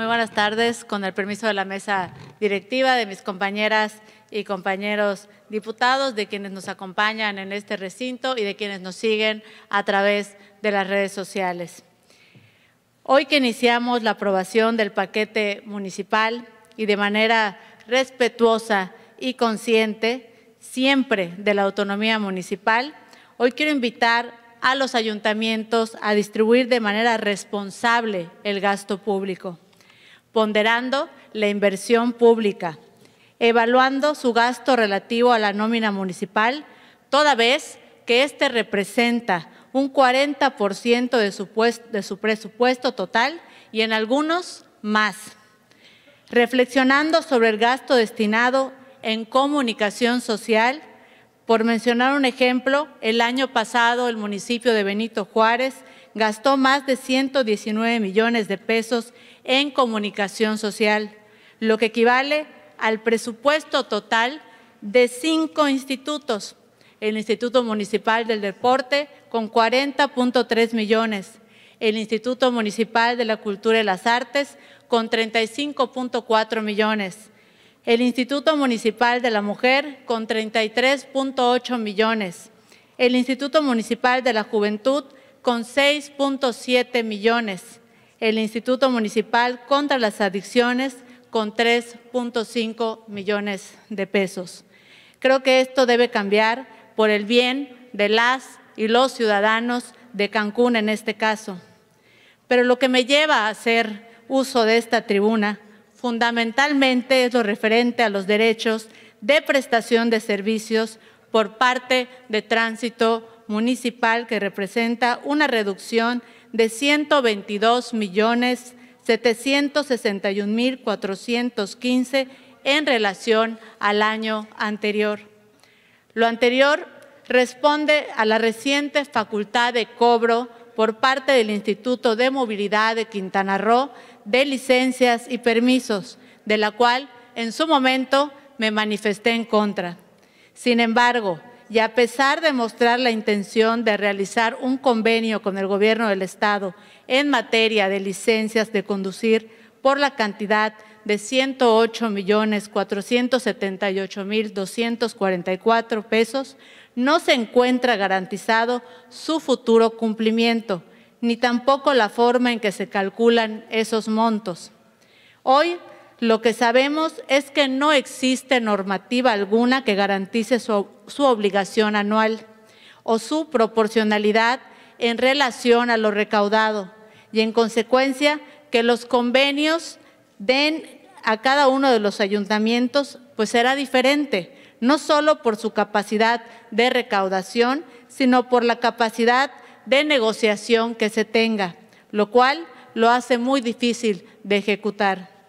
Muy buenas tardes, con el permiso de la mesa directiva, de mis compañeras y compañeros diputados, de quienes nos acompañan en este recinto y de quienes nos siguen a través de las redes sociales. Hoy que iniciamos la aprobación del paquete municipal y de manera respetuosa y consciente siempre de la autonomía municipal, hoy quiero invitar a los ayuntamientos a distribuir de manera responsable el gasto público ponderando la inversión pública, evaluando su gasto relativo a la nómina municipal, toda vez que este representa un 40% de su, pues, de su presupuesto total y en algunos más. Reflexionando sobre el gasto destinado en comunicación social, por mencionar un ejemplo, el año pasado el municipio de Benito Juárez gastó más de 119 millones de pesos en comunicación social, lo que equivale al presupuesto total de cinco institutos. El Instituto Municipal del Deporte con 40.3 millones, el Instituto Municipal de la Cultura y las Artes con 35.4 millones, el Instituto Municipal de la Mujer con 33.8 millones, el Instituto Municipal de la Juventud con 6.7 millones, el Instituto Municipal contra las Adicciones con 3.5 millones de pesos. Creo que esto debe cambiar por el bien de las y los ciudadanos de Cancún en este caso. Pero lo que me lleva a hacer uso de esta tribuna fundamentalmente es lo referente a los derechos de prestación de servicios por parte de tránsito municipal que representa una reducción de 122 millones en relación al año anterior. Lo anterior responde a la reciente facultad de cobro por parte del Instituto de Movilidad de Quintana Roo de licencias y permisos, de la cual en su momento me manifesté en contra. Sin embargo, y a pesar de mostrar la intención de realizar un convenio con el gobierno del Estado en materia de licencias de conducir por la cantidad de 108.478.244 pesos, no se encuentra garantizado su futuro cumplimiento, ni tampoco la forma en que se calculan esos montos. Hoy lo que sabemos es que no existe normativa alguna que garantice su, obligación anual o su proporcionalidad en relación a lo recaudado y en consecuencia que los convenios den a cada uno de los ayuntamientos pues será diferente, no solo por su capacidad de recaudación, sino por la capacidad de negociación que se tenga, lo cual lo hace muy difícil de ejecutar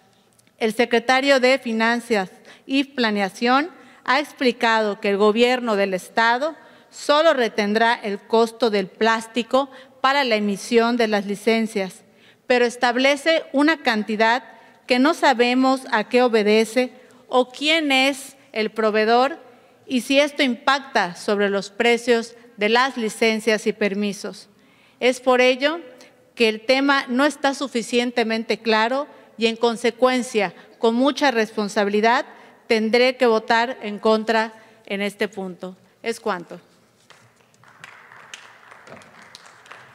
el secretario de Finanzas y Planeación ha explicado que el gobierno del Estado solo retendrá el costo del plástico para la emisión de las licencias, pero establece una cantidad que no sabemos a qué obedece o quién es el proveedor y si esto impacta sobre los precios de las licencias y permisos. Es por ello que el tema no está suficientemente claro y en consecuencia, con mucha responsabilidad, tendré que votar en contra en este punto. Es cuanto.